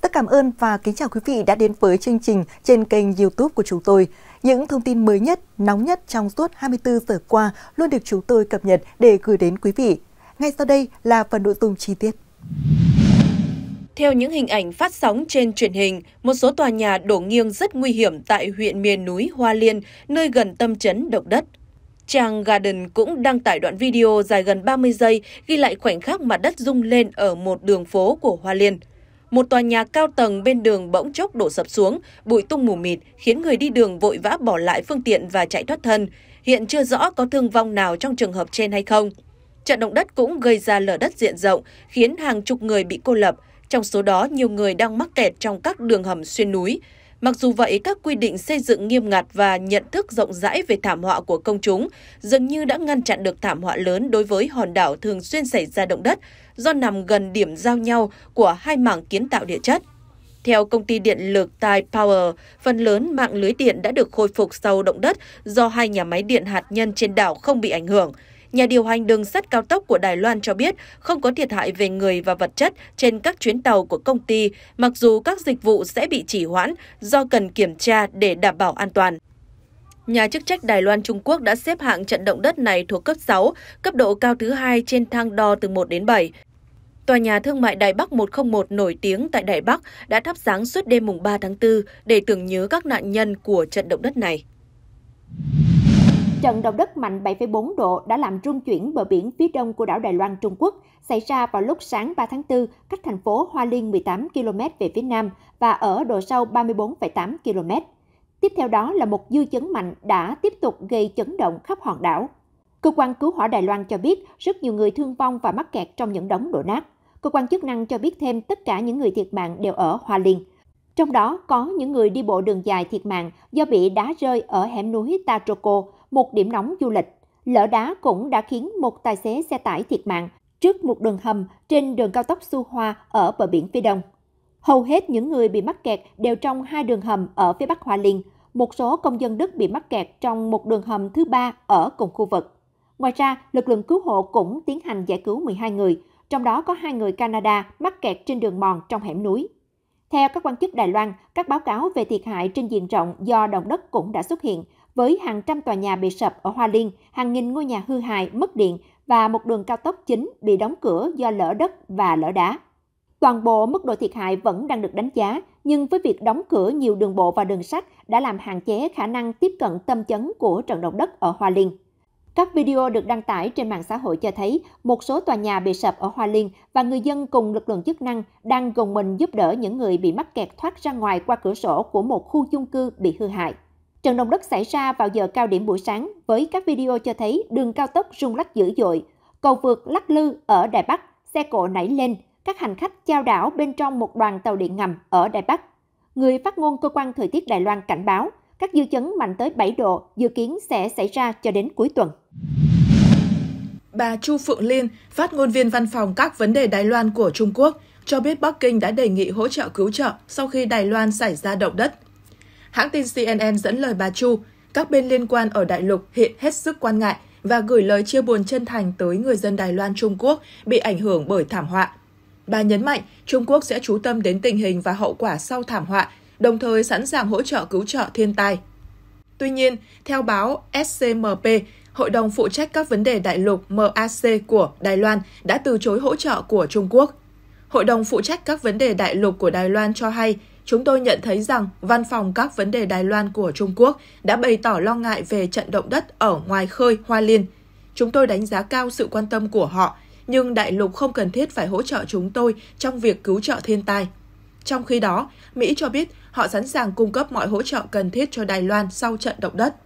tất cảm ơn và kính chào quý vị đã đến với chương trình trên kênh YouTube của chúng tôi. Những thông tin mới nhất, nóng nhất trong suốt 24 giờ qua luôn được chúng tôi cập nhật để gửi đến quý vị. Ngay sau đây là phần nội dung chi tiết. Theo những hình ảnh phát sóng trên truyền hình, một số tòa nhà đổ nghiêng rất nguy hiểm tại huyện miền núi Hoa Liên, nơi gần tâm chấn động đất. Trang Garden cũng đăng tải đoạn video dài gần 30 giây ghi lại khoảnh khắc mặt đất rung lên ở một đường phố của Hoa Liên một tòa nhà cao tầng bên đường bỗng chốc đổ sập xuống, bụi tung mù mịt khiến người đi đường vội vã bỏ lại phương tiện và chạy thoát thân. Hiện chưa rõ có thương vong nào trong trường hợp trên hay không. Trận động đất cũng gây ra lở đất diện rộng, khiến hàng chục người bị cô lập, trong số đó nhiều người đang mắc kẹt trong các đường hầm xuyên núi. Mặc dù vậy, các quy định xây dựng nghiêm ngặt và nhận thức rộng rãi về thảm họa của công chúng dường như đã ngăn chặn được thảm họa lớn đối với hòn đảo thường xuyên xảy ra động đất, do nằm gần điểm giao nhau của hai mảng kiến tạo địa chất. Theo công ty điện lực Thai Power, phần lớn mạng lưới điện đã được khôi phục sau động đất do hai nhà máy điện hạt nhân trên đảo không bị ảnh hưởng. Nhà điều hành đường sắt cao tốc của Đài Loan cho biết không có thiệt hại về người và vật chất trên các chuyến tàu của công ty, mặc dù các dịch vụ sẽ bị trì hoãn do cần kiểm tra để đảm bảo an toàn. Nhà chức trách Đài Loan Trung Quốc đã xếp hạng trận động đất này thuộc cấp 6, cấp độ cao thứ hai trên thang đo từ 1 đến 7. Tòa nhà thương mại Đài Bắc 101 nổi tiếng tại Đài Bắc đã thắp sáng suốt đêm mùng 3 tháng 4 để tưởng nhớ các nạn nhân của trận động đất này. Trận động đất mạnh 7,4 độ đã làm rung chuyển bờ biển phía đông của đảo Đài Loan Trung Quốc, xảy ra vào lúc sáng 3 tháng 4 cách thành phố Hoa Liên 18 km về phía nam và ở độ sâu 34,8 km. Tiếp theo đó là một dư chấn mạnh đã tiếp tục gây chấn động khắp hòn đảo. Cơ quan cứu hỏa Đài Loan cho biết rất nhiều người thương vong và mắc kẹt trong những đống đổ nát. Cơ quan chức năng cho biết thêm tất cả những người thiệt mạng đều ở Hoa Liên. Trong đó có những người đi bộ đường dài thiệt mạng do bị đá rơi ở hẻm núi Tajoko, một điểm nóng du lịch. Lỡ đá cũng đã khiến một tài xế xe tải thiệt mạng trước một đường hầm trên đường cao tốc Su Hoa ở bờ biển phía đông. Hầu hết những người bị mắc kẹt đều trong hai đường hầm ở phía bắc Hoa Liên. Một số công dân Đức bị mắc kẹt trong một đường hầm thứ ba ở cùng khu vực. Ngoài ra, lực lượng cứu hộ cũng tiến hành giải cứu 12 người, trong đó có hai người Canada mắc kẹt trên đường mòn trong hẻm núi. Theo các quan chức Đài Loan, các báo cáo về thiệt hại trên diện rộng do động đất cũng đã xuất hiện, với hàng trăm tòa nhà bị sập ở Hoa Liên, hàng nghìn ngôi nhà hư hại, mất điện và một đường cao tốc chính bị đóng cửa do lỡ đất và lỡ đá. Toàn bộ mức độ thiệt hại vẫn đang được đánh giá, nhưng với việc đóng cửa nhiều đường bộ và đường sắt đã làm hạn chế khả năng tiếp cận tâm chấn của trận động đất ở Hoa Liên. Các video được đăng tải trên mạng xã hội cho thấy một số tòa nhà bị sập ở Hoa Liên và người dân cùng lực lượng chức năng đang gồng mình giúp đỡ những người bị mắc kẹt thoát ra ngoài qua cửa sổ của một khu chung cư bị hư hại. Trận động đất xảy ra vào giờ cao điểm buổi sáng với các video cho thấy đường cao tốc rung lắc dữ dội, cầu vượt lắc lư ở Đài Bắc, xe cộ nảy lên, các hành khách chao đảo bên trong một đoàn tàu điện ngầm ở Đài Bắc. Người phát ngôn cơ quan thời tiết Đài Loan cảnh báo các dư chấn mạnh tới 7 độ dự kiến sẽ xảy ra cho đến cuối tuần. Bà Chu Phượng Liên, phát ngôn viên văn phòng các vấn đề Đài Loan của Trung Quốc, cho biết Bắc Kinh đã đề nghị hỗ trợ cứu trợ sau khi Đài Loan xảy ra động đất. Hãng tin CNN dẫn lời bà Chu, các bên liên quan ở đại lục hiện hết sức quan ngại và gửi lời chia buồn chân thành tới người dân Đài Loan Trung Quốc bị ảnh hưởng bởi thảm họa. Bà nhấn mạnh Trung Quốc sẽ chú tâm đến tình hình và hậu quả sau thảm họa đồng thời sẵn sàng hỗ trợ cứu trợ thiên tai. Tuy nhiên, theo báo SCMP, Hội đồng phụ trách các vấn đề đại lục MAC của Đài Loan đã từ chối hỗ trợ của Trung Quốc. Hội đồng phụ trách các vấn đề đại lục của Đài Loan cho hay, chúng tôi nhận thấy rằng Văn phòng các vấn đề Đài Loan của Trung Quốc đã bày tỏ lo ngại về trận động đất ở ngoài khơi Hoa Liên. Chúng tôi đánh giá cao sự quan tâm của họ, nhưng đại lục không cần thiết phải hỗ trợ chúng tôi trong việc cứu trợ thiên tai. Trong khi đó, Mỹ cho biết họ sẵn sàng cung cấp mọi hỗ trợ cần thiết cho Đài Loan sau trận động đất.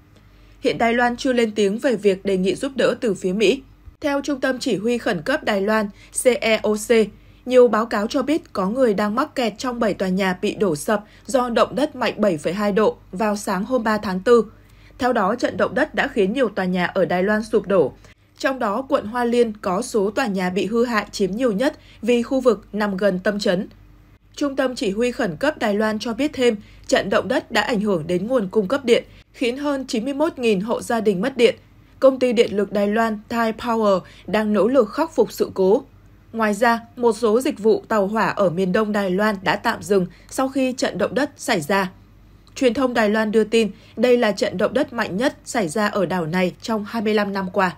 Hiện Đài Loan chưa lên tiếng về việc đề nghị giúp đỡ từ phía Mỹ. Theo Trung tâm Chỉ huy Khẩn cấp Đài Loan CEOC, e nhiều báo cáo cho biết có người đang mắc kẹt trong 7 tòa nhà bị đổ sập do động đất mạnh 7,2 độ vào sáng hôm 3 tháng 4. Theo đó, trận động đất đã khiến nhiều tòa nhà ở Đài Loan sụp đổ. Trong đó, quận Hoa Liên có số tòa nhà bị hư hại chiếm nhiều nhất vì khu vực nằm gần tâm chấn. Trung tâm Chỉ huy Khẩn cấp Đài Loan cho biết thêm, trận động đất đã ảnh hưởng đến nguồn cung cấp điện, khiến hơn 91.000 hộ gia đình mất điện. Công ty điện lực Đài Loan Thai Power đang nỗ lực khắc phục sự cố. Ngoài ra, một số dịch vụ tàu hỏa ở miền đông Đài Loan đã tạm dừng sau khi trận động đất xảy ra. Truyền thông Đài Loan đưa tin đây là trận động đất mạnh nhất xảy ra ở đảo này trong 25 năm qua.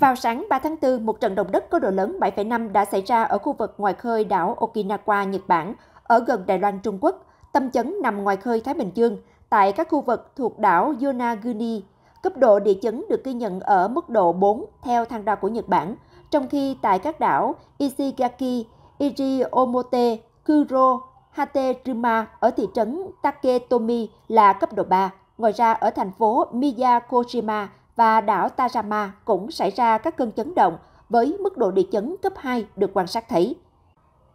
Vào sáng 3 tháng 4, một trận động đất có độ lớn 7,5 đã xảy ra ở khu vực ngoài khơi đảo Okinawa, Nhật Bản, ở gần Đài Loan, Trung Quốc, tâm chấn nằm ngoài khơi Thái Bình Dương, tại các khu vực thuộc đảo Yonaguni. Cấp độ địa chấn được ghi nhận ở mức độ 4 theo thang đo của Nhật Bản, trong khi tại các đảo Ishigaki, Iriomote, Kuro, Hatejima ở thị trấn Taketomi là cấp độ 3. Ngoài ra, ở thành phố Miyakoshima, và đảo Tarama cũng xảy ra các cơn chấn động với mức độ địa chấn cấp 2 được quan sát thấy.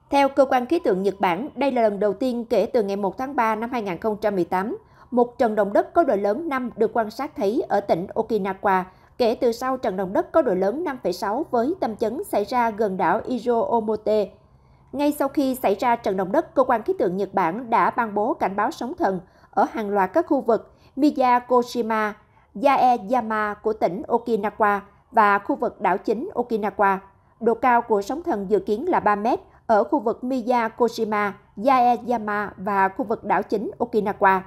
Theo cơ quan khí tượng Nhật Bản, đây là lần đầu tiên kể từ ngày 1 tháng 3 năm 2018, một trận động đất có độ lớn 5 được quan sát thấy ở tỉnh Okinawa kể từ sau trận động đất có độ lớn 5,6 với tâm chấn xảy ra gần đảo Ijo Omote. Ngay sau khi xảy ra trận động đất, cơ quan khí tượng Nhật Bản đã ban bố cảnh báo sóng thần ở hàng loạt các khu vực Miyagoshima, Yaeyama của tỉnh Okinawa và khu vực đảo chính Okinawa. Độ cao của sóng thần dự kiến là 3 mét ở khu vực Miyakoshima, Yaeyama và khu vực đảo chính Okinawa.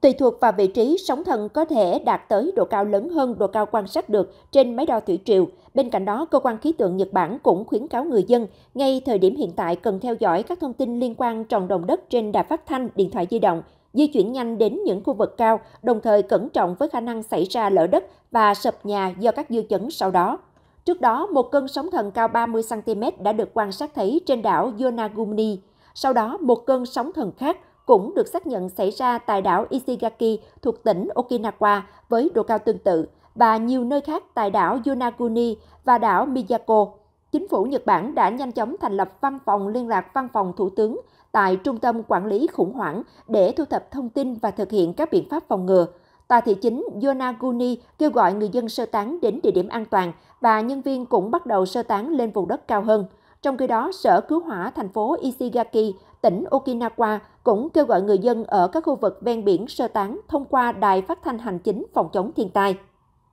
Tùy thuộc vào vị trí, sóng thần có thể đạt tới độ cao lớn hơn độ cao quan sát được trên máy đo thủy triều. Bên cạnh đó, cơ quan khí tượng Nhật Bản cũng khuyến cáo người dân ngay thời điểm hiện tại cần theo dõi các thông tin liên quan tròn đồng đất trên đài phát thanh, điện thoại di động, di chuyển nhanh đến những khu vực cao, đồng thời cẩn trọng với khả năng xảy ra lở đất và sập nhà do các dư chấn sau đó. Trước đó, một cơn sóng thần cao 30cm đã được quan sát thấy trên đảo Yonaguni. Sau đó, một cơn sóng thần khác cũng được xác nhận xảy ra tại đảo Ishigaki thuộc tỉnh Okinawa với độ cao tương tự và nhiều nơi khác tại đảo Yonaguni và đảo Miyako. Chính phủ Nhật Bản đã nhanh chóng thành lập văn phòng liên lạc văn phòng thủ tướng tại Trung tâm Quản lý Khủng hoảng để thu thập thông tin và thực hiện các biện pháp phòng ngừa. Tòa thị chính Yonaguni kêu gọi người dân sơ tán đến địa điểm an toàn và nhân viên cũng bắt đầu sơ tán lên vùng đất cao hơn. Trong khi đó, Sở Cứu hỏa thành phố Ishigaki, tỉnh Okinawa cũng kêu gọi người dân ở các khu vực ven biển sơ tán thông qua đài phát thanh hành chính phòng chống thiên tai.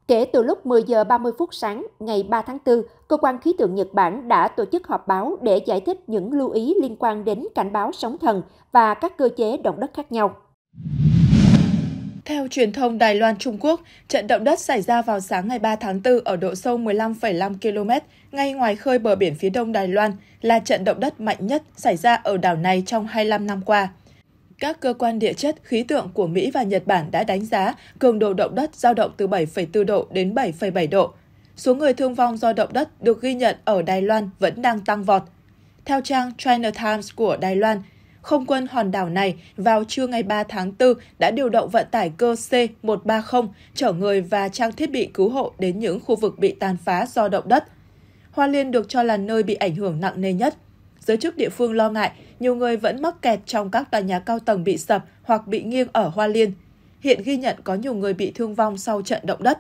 Kể từ lúc 10 giờ 30 phút sáng ngày 3 tháng 4, cơ quan khí tượng Nhật Bản đã tổ chức họp báo để giải thích những lưu ý liên quan đến cảnh báo sóng thần và các cơ chế động đất khác nhau. Theo truyền thông Đài Loan Trung Quốc, trận động đất xảy ra vào sáng ngày 3 tháng 4 ở độ sâu 15,5 km ngay ngoài khơi bờ biển phía đông Đài Loan là trận động đất mạnh nhất xảy ra ở đảo này trong 25 năm qua. Các cơ quan địa chất khí tượng của Mỹ và Nhật Bản đã đánh giá cường độ động đất dao động từ 7,4 độ đến 7,7 độ. Số người thương vong do động đất được ghi nhận ở Đài Loan vẫn đang tăng vọt. Theo trang China Times của Đài Loan, không quân hòn đảo này vào trưa ngày 3 tháng 4 đã điều động vận tải cơ C-130 chở người và trang thiết bị cứu hộ đến những khu vực bị tàn phá do động đất. Hoa Liên được cho là nơi bị ảnh hưởng nặng nề nhất. Giới chức địa phương lo ngại nhiều người vẫn mắc kẹt trong các tòa nhà cao tầng bị sập hoặc bị nghiêng ở Hoa Liên. Hiện ghi nhận có nhiều người bị thương vong sau trận động đất.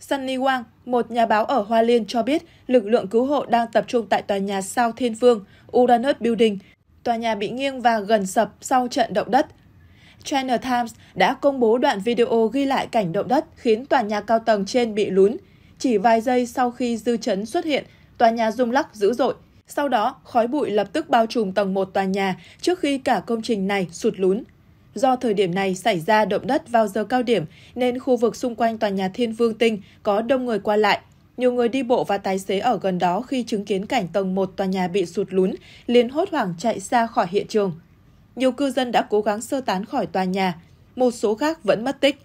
Sunny Wang, một nhà báo ở Hoa Liên cho biết lực lượng cứu hộ đang tập trung tại tòa nhà Sao Thiên Vương, Uranus Building, tòa nhà bị nghiêng và gần sập sau trận động đất. China Times đã công bố đoạn video ghi lại cảnh động đất khiến tòa nhà cao tầng trên bị lún. Chỉ vài giây sau khi dư chấn xuất hiện, tòa nhà rung lắc dữ dội, sau đó, khói bụi lập tức bao trùm tầng 1 tòa nhà trước khi cả công trình này sụt lún. Do thời điểm này xảy ra động đất vào giờ cao điểm nên khu vực xung quanh tòa nhà Thiên Vương Tinh có đông người qua lại. Nhiều người đi bộ và tài xế ở gần đó khi chứng kiến cảnh tầng 1 tòa nhà bị sụt lún, liền hốt hoảng chạy xa khỏi hiện trường. Nhiều cư dân đã cố gắng sơ tán khỏi tòa nhà, một số khác vẫn mất tích.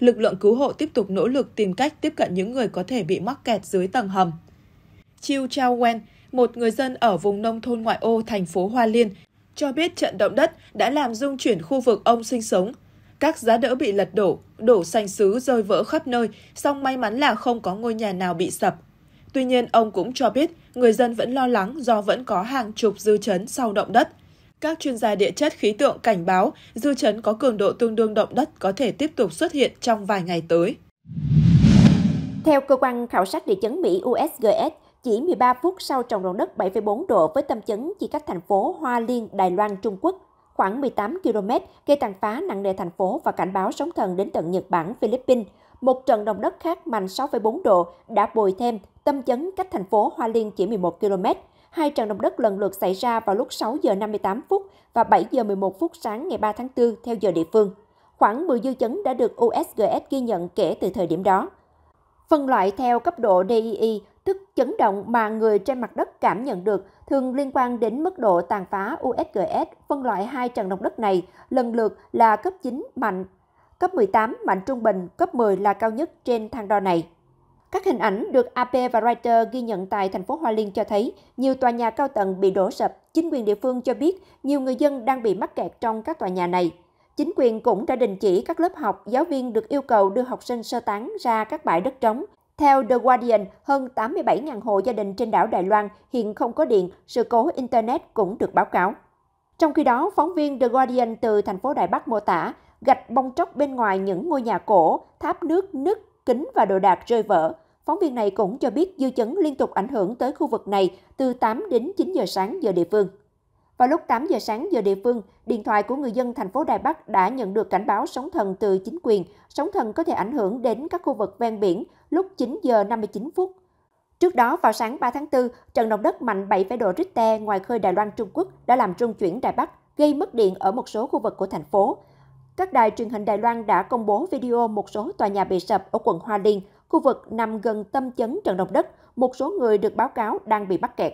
Lực lượng cứu hộ tiếp tục nỗ lực tìm cách tiếp cận những người có thể bị mắc kẹt dưới tầng hầm. Chiu Chao Wen, một người dân ở vùng nông thôn ngoại ô thành phố Hoa Liên, cho biết trận động đất đã làm rung chuyển khu vực ông sinh sống. Các giá đỡ bị lật đổ, đổ xanh xứ rơi vỡ khắp nơi, song may mắn là không có ngôi nhà nào bị sập. Tuy nhiên, ông cũng cho biết người dân vẫn lo lắng do vẫn có hàng chục dư chấn sau động đất. Các chuyên gia địa chất khí tượng cảnh báo dư chấn có cường độ tương đương động đất có thể tiếp tục xuất hiện trong vài ngày tới. Theo cơ quan khảo sát địa chấn Mỹ USGS, chỉ 13 phút sau trận động đất 7,4 độ với tâm chấn chỉ cách thành phố Hoa Liên, Đài Loan, Trung Quốc khoảng 18 km gây tàn phá nặng nề thành phố và cảnh báo sóng thần đến tận Nhật Bản, Philippines. Một trận động đất khác mạnh 6,4 độ đã bồi thêm tâm chấn cách thành phố Hoa Liên chỉ 11 km. Hai trận động đất lần lượt xảy ra vào lúc 6 giờ 58 phút và 7 giờ 11 phút sáng ngày 3 tháng 4 theo giờ địa phương. Khoảng 10 dư chấn đã được USGS ghi nhận kể từ thời điểm đó. Phân loại theo cấp độ DEE thức chấn động mà người trên mặt đất cảm nhận được thường liên quan đến mức độ tàn phá USGS phân loại hai trận động đất này, lần lượt là cấp 9 mạnh, cấp 18 mạnh trung bình, cấp 10 là cao nhất trên thang đo này. Các hình ảnh được AP và Reuters ghi nhận tại thành phố Hoa Liên cho thấy nhiều tòa nhà cao tầng bị đổ sập. Chính quyền địa phương cho biết nhiều người dân đang bị mắc kẹt trong các tòa nhà này. Chính quyền cũng đã đình chỉ các lớp học, giáo viên được yêu cầu đưa học sinh sơ tán ra các bãi đất trống theo The Guardian, hơn 87.000 hộ gia đình trên đảo Đài Loan hiện không có điện, sự cố Internet cũng được báo cáo. Trong khi đó, phóng viên The Guardian từ thành phố Đài Bắc mô tả, gạch bong tróc bên ngoài những ngôi nhà cổ, tháp nước, nứt, kính và đồ đạc rơi vỡ. Phóng viên này cũng cho biết dư chấn liên tục ảnh hưởng tới khu vực này từ 8 đến 9 giờ sáng giờ địa phương. Vào lúc 8 giờ sáng giờ địa phương, điện thoại của người dân thành phố Đài Bắc đã nhận được cảnh báo sóng thần từ chính quyền. Sóng thần có thể ảnh hưởng đến các khu vực ven biển lúc 9 giờ 59 phút. Trước đó, vào sáng 3 tháng 4, trận động đất mạnh 7 độ Richter ngoài khơi Đài Loan Trung Quốc đã làm rung chuyển Đài Bắc, gây mất điện ở một số khu vực của thành phố. Các đài truyền hình Đài Loan đã công bố video một số tòa nhà bị sập ở quận Hoa Liên, khu vực nằm gần tâm chấn trận động đất. Một số người được báo cáo đang bị mắc kẹt.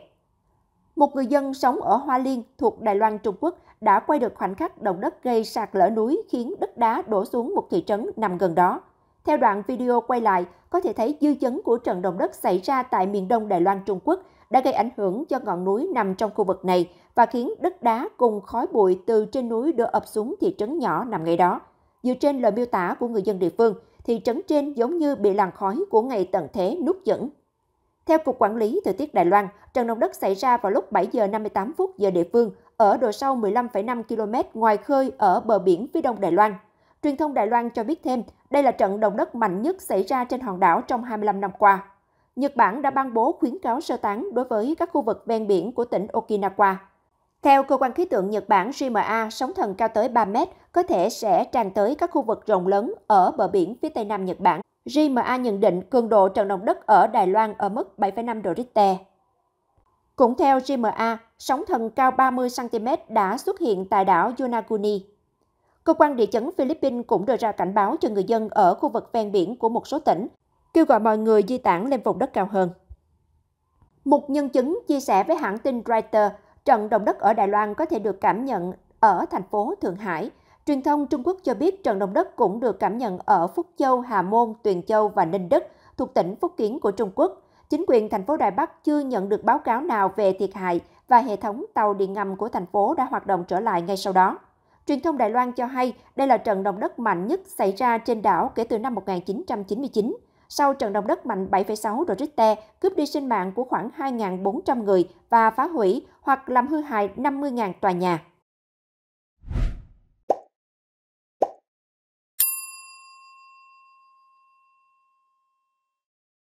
Một người dân sống ở Hoa Liên thuộc Đài Loan Trung Quốc đã quay được khoảnh khắc động đất gây sạt lở núi khiến đất đá đổ xuống một thị trấn nằm gần đó. Theo đoạn video quay lại, có thể thấy dư chấn của trận động đất xảy ra tại miền đông Đài Loan Trung Quốc đã gây ảnh hưởng cho ngọn núi nằm trong khu vực này và khiến đất đá cùng khói bụi từ trên núi đổ ập xuống thị trấn nhỏ nằm ngay đó. Dựa trên lời miêu tả của người dân địa phương, thị trấn trên giống như bị làn khói của ngày tận thế nút dẫn theo Cục Quản lý Thời tiết Đài Loan, trận động đất xảy ra vào lúc 7 giờ 58 phút giờ địa phương ở độ sâu 15,5 km ngoài khơi ở bờ biển phía đông Đài Loan. Truyền thông Đài Loan cho biết thêm, đây là trận động đất mạnh nhất xảy ra trên hòn đảo trong 25 năm qua. Nhật Bản đã ban bố khuyến cáo sơ tán đối với các khu vực ven biển của tỉnh Okinawa. Theo cơ quan khí tượng Nhật Bản JMA, sóng thần cao tới 3 mét có thể sẽ tràn tới các khu vực rộng lớn ở bờ biển phía tây nam Nhật Bản GMA nhận định cường độ trận động đất ở Đài Loan ở mức 7,5 độ Richter. Cũng theo GMA, sóng thần cao 30cm đã xuất hiện tại đảo Yonaguni. Cơ quan địa chấn Philippines cũng đưa ra cảnh báo cho người dân ở khu vực ven biển của một số tỉnh, kêu gọi mọi người di tản lên vùng đất cao hơn. Một nhân chứng chia sẻ với hãng tin Reuters, trận động đất ở Đài Loan có thể được cảm nhận ở thành phố Thượng Hải, Truyền thông Trung Quốc cho biết trận động đất cũng được cảm nhận ở Phúc Châu, Hà Môn, Tuyền Châu và Ninh Đức thuộc tỉnh Phúc Kiến của Trung Quốc. Chính quyền thành phố Đài Bắc chưa nhận được báo cáo nào về thiệt hại và hệ thống tàu điện ngầm của thành phố đã hoạt động trở lại ngay sau đó. Truyền thông Đài Loan cho hay đây là trận động đất mạnh nhất xảy ra trên đảo kể từ năm 1999, sau trận động đất mạnh 7,6 độ Richter cướp đi sinh mạng của khoảng 2.400 người và phá hủy hoặc làm hư hại 50.000 tòa nhà.